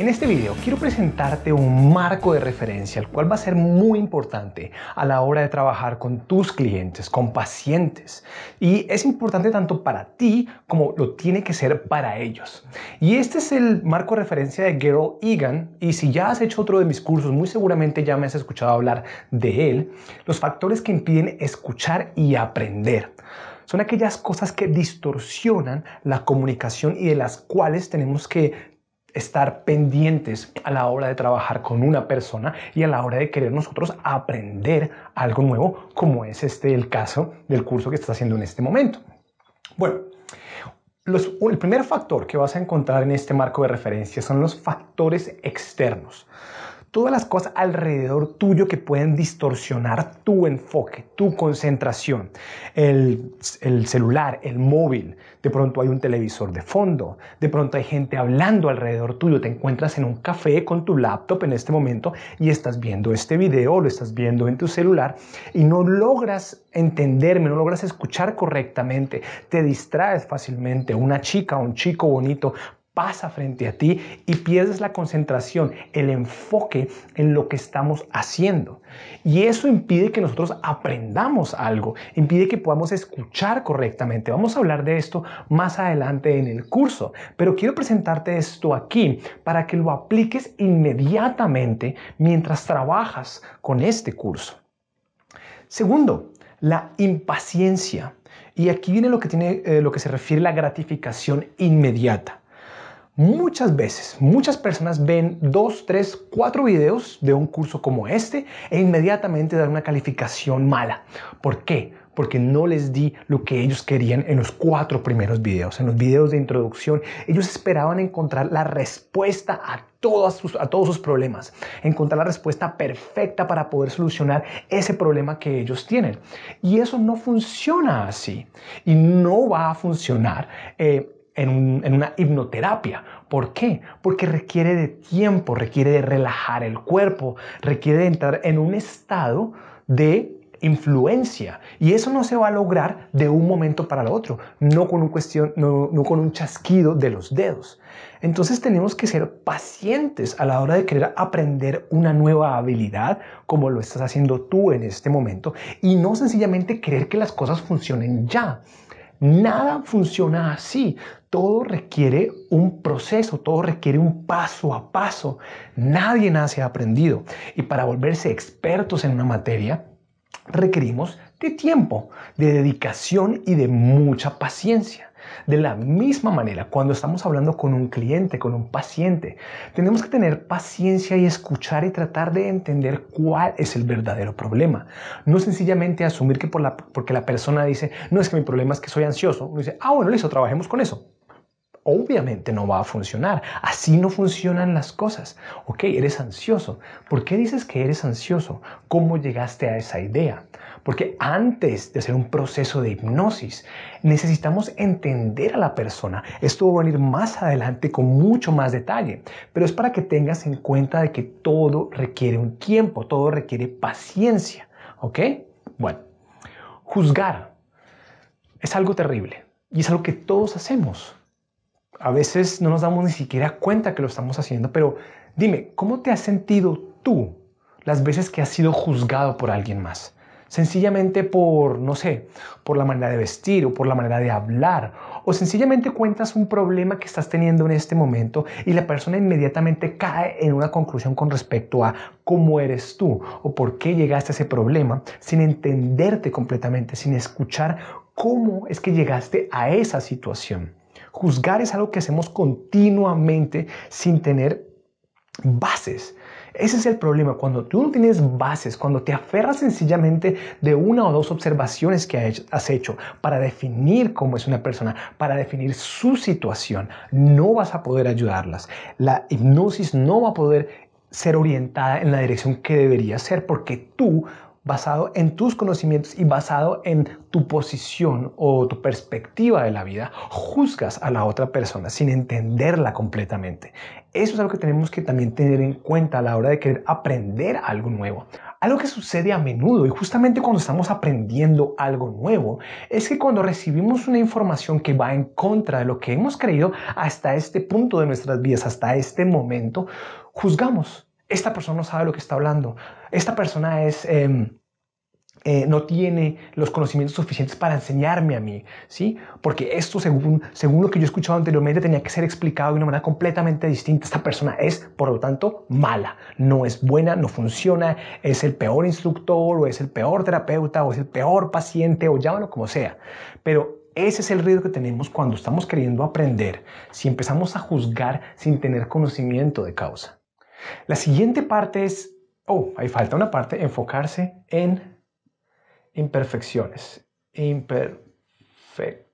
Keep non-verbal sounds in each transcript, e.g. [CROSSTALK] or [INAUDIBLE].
En este video quiero presentarte un marco de referencia, el cual va a ser muy importante a la hora de trabajar con tus clientes, con pacientes. Y es importante tanto para ti como lo tiene que ser para ellos. Y este es el marco de referencia de Gerald Egan. Y si ya has hecho otro de mis cursos, muy seguramente ya me has escuchado hablar de él. Los factores que impiden escuchar y aprender son aquellas cosas que distorsionan la comunicación y de las cuales tenemos que estar pendientes a la hora de trabajar con una persona y a la hora de querer nosotros aprender algo nuevo, como es este el caso del curso que estás haciendo en este momento. Bueno, el primer factor que vas a encontrar en este marco de referencia son los factores externos todas las cosas alrededor tuyo que pueden distorsionar tu enfoque, tu concentración. El, celular, el móvil, de pronto hay un televisor de fondo, de pronto hay gente hablando alrededor tuyo, te encuentras en un café con tu laptop en este momento y estás viendo este video, lo estás viendo en tu celular y no logras entenderme, no logras escuchar correctamente, te distraes fácilmente, una chica, un chico bonito pasa frente a ti y pierdes la concentración, el enfoque en lo que estamos haciendo. Y eso impide que nosotros aprendamos algo, impide que podamos escuchar correctamente. Vamos a hablar de esto más adelante en el curso, pero quiero presentarte esto aquí para que lo apliques inmediatamente mientras trabajas con este curso. Segundo, la impaciencia. Y aquí viene lo que, tiene, eh, lo que se refiere a la gratificación inmediata. Muchas veces, muchas personas ven dos, tres, cuatro videos de un curso como este e inmediatamente dan una calificación mala. ¿Por qué? Porque no les di lo que ellos querían en los cuatro primeros videos, en los videos de introducción. Ellos esperaban encontrar la respuesta a, a todos sus problemas, encontrar la respuesta perfecta para poder solucionar ese problema que ellos tienen. Y eso no funciona así y no va a funcionar. Eh, en, una hipnoterapia. ¿Por qué? Porque requiere de tiempo, requiere de relajar el cuerpo, requiere de entrar en un estado de influencia. Y eso no se va a lograr de un momento para el otro, no con un, cuestión, no con un chasquido de los dedos. Entonces tenemos que ser pacientes a la hora de querer aprender una nueva habilidad como lo estás haciendo tú en este momento y no sencillamente creer que las cosas funcionen ya. Nada funciona así todo requiere un proceso, todo requiere un paso a paso. Nadie nace aprendido. Y para volverse expertos en una materia, requerimos de tiempo, de dedicación y de mucha paciencia. De la misma manera, cuando estamos hablando con un cliente, con un paciente, tenemos que tener paciencia y escuchar y tratar de entender cuál es el verdadero problema. No sencillamente asumir que por la, porque la persona dice, no es que mi problema es que soy ansioso, uno dice, ah, bueno, listo, trabajemos con eso obviamente no va a funcionar. Así no funcionan las cosas. Ok, eres ansioso. ¿Por qué dices que eres ansioso? ¿Cómo llegaste a esa idea? Porque antes de hacer un proceso de hipnosis, necesitamos entender a la persona. Esto va a venir más adelante con mucho más detalle, pero es para que tengas en cuenta de que todo requiere un tiempo, todo requiere paciencia. ¿Ok? Bueno, juzgar es algo terrible y es algo que todos hacemos a veces no nos damos ni siquiera cuenta que lo estamos haciendo, pero dime, ¿cómo te has sentido tú las veces que has sido juzgado por alguien más? Sencillamente por, no sé, por la manera de vestir o por la manera de hablar, o sencillamente cuentas un problema que estás teniendo en este momento y la persona inmediatamente cae en una conclusión con respecto a cómo eres tú o por qué llegaste a ese problema sin entenderte completamente, sin escuchar cómo es que llegaste a esa situación. Juzgar es algo que hacemos continuamente sin tener bases. Ese es el problema, cuando tú no tienes bases, cuando te aferras sencillamente de una o dos observaciones que has hecho para definir cómo es una persona, para definir su situación, no vas a poder ayudarlas. La hipnosis no va a poder ser orientada en la dirección que debería ser porque tú basado en tus conocimientos y basado en tu posición o tu perspectiva de la vida, juzgas a la otra persona sin entenderla completamente. Eso es algo que tenemos que también tener en cuenta a la hora de querer aprender algo nuevo. Algo que sucede a menudo y justamente cuando estamos aprendiendo algo nuevo es que cuando recibimos una información que va en contra de lo que hemos creído hasta este punto de nuestras vidas, hasta este momento, juzgamos esta persona no sabe lo que está hablando, esta persona es... Em, eh, no tiene los conocimientos suficientes para enseñarme a mí, ¿sí? Porque esto, según, según lo que yo he escuchado anteriormente, tenía que ser explicado de una manera completamente distinta. Esta persona es, por lo tanto, mala, no es buena, no funciona, es el peor instructor o es el peor terapeuta o es el peor paciente o llámalo como sea. Pero ese es el riesgo que tenemos cuando estamos queriendo aprender, si empezamos a juzgar sin tener conocimiento de causa. La siguiente parte es, oh, ahí falta una parte, enfocarse en imperfecciones. Imperfecciones.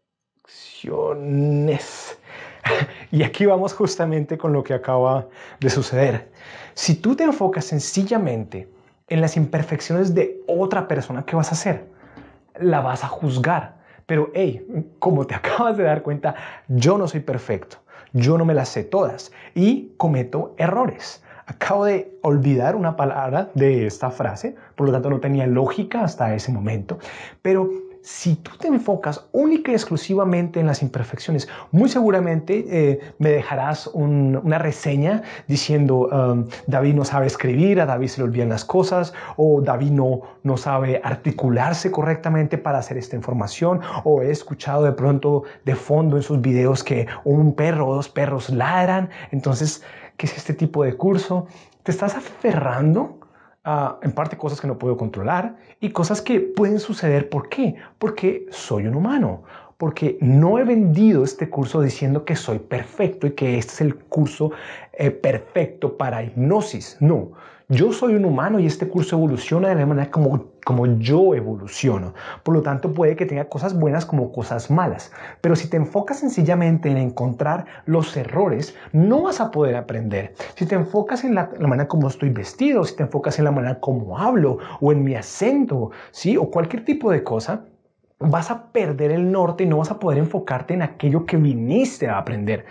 [LAUGHS] Y aquí vamos justamente con lo que acaba de suceder. Si tú te enfocas sencillamente en las imperfecciones de otra persona, ¿qué vas a hacer? La vas a juzgar. Pero, hey, como te [LAUGHS] acabas de dar cuenta, yo no soy perfecto. Yo no me las sé todas y cometo errores. Acabo de olvidar una palabra de esta frase, por lo tanto no tenía lógica hasta ese momento, pero si tú te enfocas única y exclusivamente en las imperfecciones, muy seguramente eh, me dejarás una reseña diciendo, um, David no sabe escribir, a David se le olvidan las cosas, o David no, no sabe articularse correctamente para hacer esta información, o he escuchado de pronto de fondo en sus videos que un perro o dos perros ladran, entonces qué es este tipo de curso. Te estás aferrando a, en parte, cosas que no puedo controlar y cosas que pueden suceder. ¿Por qué? Porque soy un humano. Porque no he vendido este curso diciendo que soy perfecto y que este es el curso eh, perfecto para hipnosis. No yo soy un humano y este curso evoluciona de la manera como, como yo evoluciono. Por lo tanto, puede que tenga cosas buenas como cosas malas. Pero si te enfocas sencillamente en encontrar los errores, no vas a poder aprender. Si te enfocas en la, manera como estoy vestido, si te enfocas en la manera como hablo o en mi acento, ¿sí? O cualquier tipo de cosa, vas a perder el norte y no vas a poder enfocarte en aquello que viniste a aprender.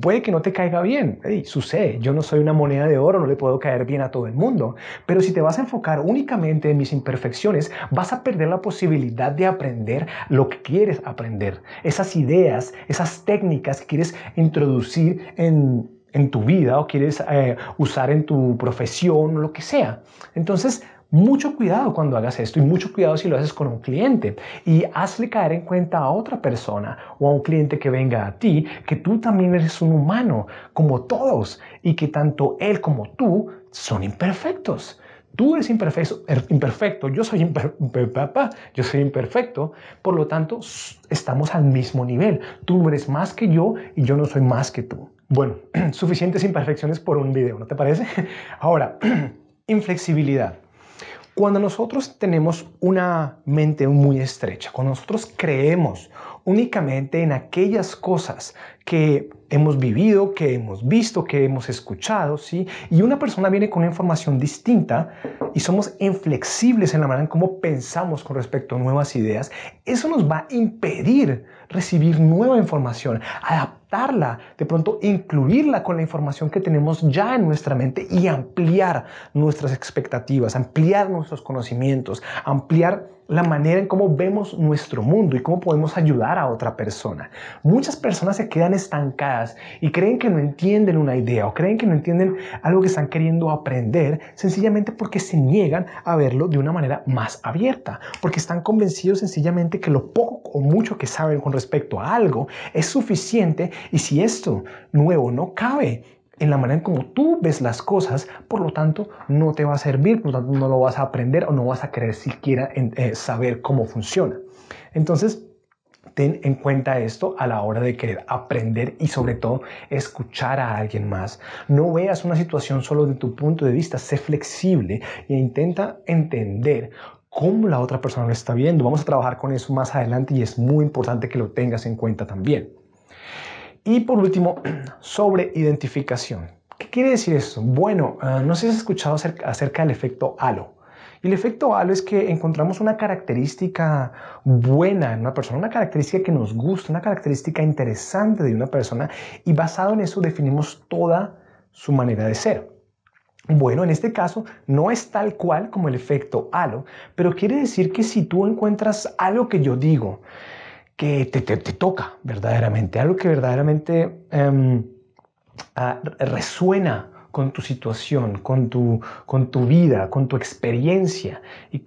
Puede que no te caiga bien, hey, sucede, yo no soy una moneda de oro, no le puedo caer bien a todo el mundo, pero si te vas a enfocar únicamente en mis imperfecciones, vas a perder la posibilidad de aprender lo que quieres aprender, esas ideas, esas técnicas que quieres introducir en, tu vida o quieres eh, usar en tu profesión o lo que sea. Entonces, mucho cuidado cuando hagas esto y mucho cuidado si lo haces con un cliente y hazle caer en cuenta a otra persona o a un cliente que venga a ti que tú también eres un humano como todos y que tanto él como tú son imperfectos. Tú eres er, imperfecto, yo, soy yo soy imperfecto, por lo tanto estamos al mismo nivel. Tú eres más que yo y yo no soy más que tú. Bueno, [CLEARS THROAT] suficientes imperfecciones por un video, ¿no te parece? [LAUGHS] Ahora, [CLEARS THROAT] inflexibilidad. Cuando nosotros tenemos una mente muy estrecha, cuando nosotros creemos únicamente en aquellas cosas que hemos vivido, que hemos visto, que hemos escuchado, ¿sí? Y una persona viene con una información distinta y somos inflexibles en la manera en cómo pensamos con respecto a nuevas ideas, eso nos va a impedir recibir nueva información, adaptarla, de pronto incluirla con la información que tenemos ya en nuestra mente y ampliar nuestras expectativas, ampliar nuestros conocimientos, ampliar la manera en cómo vemos nuestro mundo y cómo podemos ayudar a otra persona. Muchas personas se quedan estancadas y creen que no entienden una idea o creen que no entienden algo que están queriendo aprender sencillamente porque se niegan a verlo de una manera más abierta, porque están convencidos sencillamente que lo poco o mucho que saben con respecto a algo es suficiente y si esto nuevo no cabe en la manera en como tú ves las cosas, por lo tanto no te va a servir, por lo tanto no lo vas a aprender o no vas a querer siquiera eh, saber cómo funciona. Entonces, ten en cuenta esto a la hora de querer aprender y sobre todo escuchar a alguien más. No veas una situación solo de tu punto de vista, sé flexible e intenta entender cómo la otra persona lo está viendo. Vamos a trabajar con eso más adelante y es muy importante que lo tengas en cuenta también. Y por último, [CLEARS THROAT] sobre identificación. ¿Qué quiere decir eso? Bueno, ah, no sé si has escuchado acerca, acerca del efecto halo. Y el efecto halo es que encontramos una característica buena en una persona, una característica que nos gusta, una característica interesante de una persona y basado en eso definimos toda su manera de ser. Bueno, en este caso no es tal cual como el efecto halo, pero quiere decir que si tú encuentras algo que yo digo, que te, toca verdaderamente, algo que verdaderamente em, ah, resuena con tu situación, con tu, con tu vida, con tu experiencia y,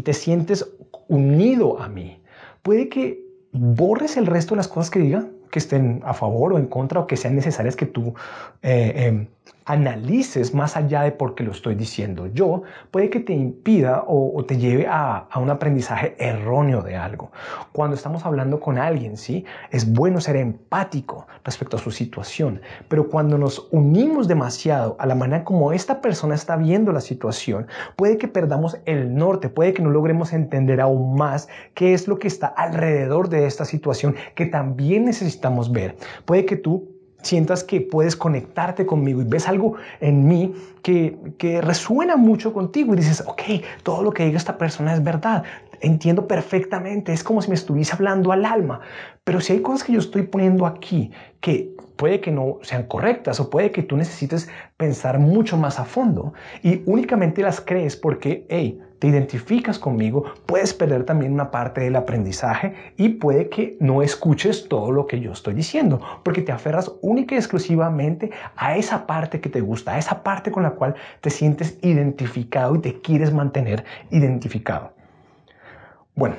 te sientes unido a mí. Puede que borres el resto de las cosas que diga, que estén a favor o en contra o que sean necesarias que tú eh, em, analices más allá de por qué lo estoy diciendo yo, puede que te impida o, te lleve a, a, un aprendizaje erróneo de algo. Cuando estamos hablando con alguien, ¿sí? Es bueno ser empático respecto a su situación, pero cuando nos unimos demasiado a la manera como esta persona está viendo la situación, puede que perdamos el norte, puede que no logremos entender aún más qué es lo que está alrededor de esta situación que también necesitamos ver. Puede que tú sientas que puedes conectarte conmigo y ves algo en mí que, que resuena mucho contigo y dices, ok, todo lo que diga esta persona es verdad, entiendo perfectamente, es como si me estuviese hablando al alma, pero si hay cosas que yo estoy poniendo aquí que puede que no sean correctas o puede que tú necesites pensar mucho más a fondo y únicamente las crees porque, hey, te identificas conmigo, puedes perder también una parte del aprendizaje y puede que no escuches todo lo que yo estoy diciendo, porque te aferras única y exclusivamente a esa parte que te gusta, a esa parte con la cual te sientes identificado y te quieres mantener identificado. Bueno,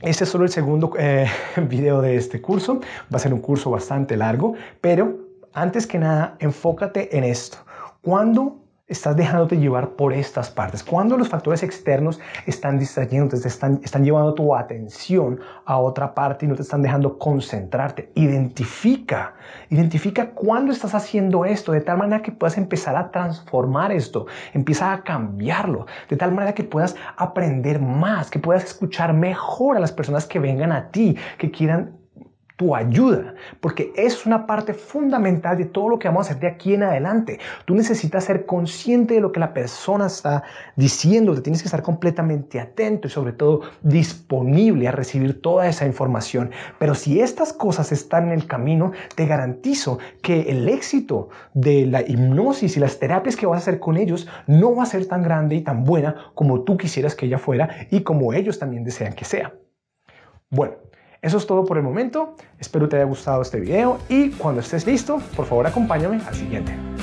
este es solo el segundo eh, [LAUGHS] video de este curso. Va a ser un curso bastante largo, pero antes que nada, enfócate en esto. Cuando estás dejándote llevar por estas partes? Cuando los factores externos están distrayéndote, están, están llevando tu atención a otra parte y no te están dejando concentrarte? Identifica, identifica cuándo estás haciendo esto, de tal manera que puedas empezar a transformar esto, empieza a cambiarlo, de tal manera que puedas aprender más, que puedas escuchar mejor a las personas que vengan a ti, que quieran tu ayuda, porque es una parte fundamental de todo lo que vamos a hacer de aquí en adelante. Tú necesitas ser consciente de lo que la persona está diciendo, te tienes que estar completamente atento y sobre todo disponible a recibir toda esa información. Pero si estas cosas están en el camino, te garantizo que el éxito de la hipnosis y las terapias que vas a hacer con ellos no va a ser tan grande y tan buena como tú quisieras que ella fuera y como ellos también desean que sea. Bueno, eso es todo por el momento, espero te haya gustado este video y cuando estés listo, por favor acompáñame al siguiente.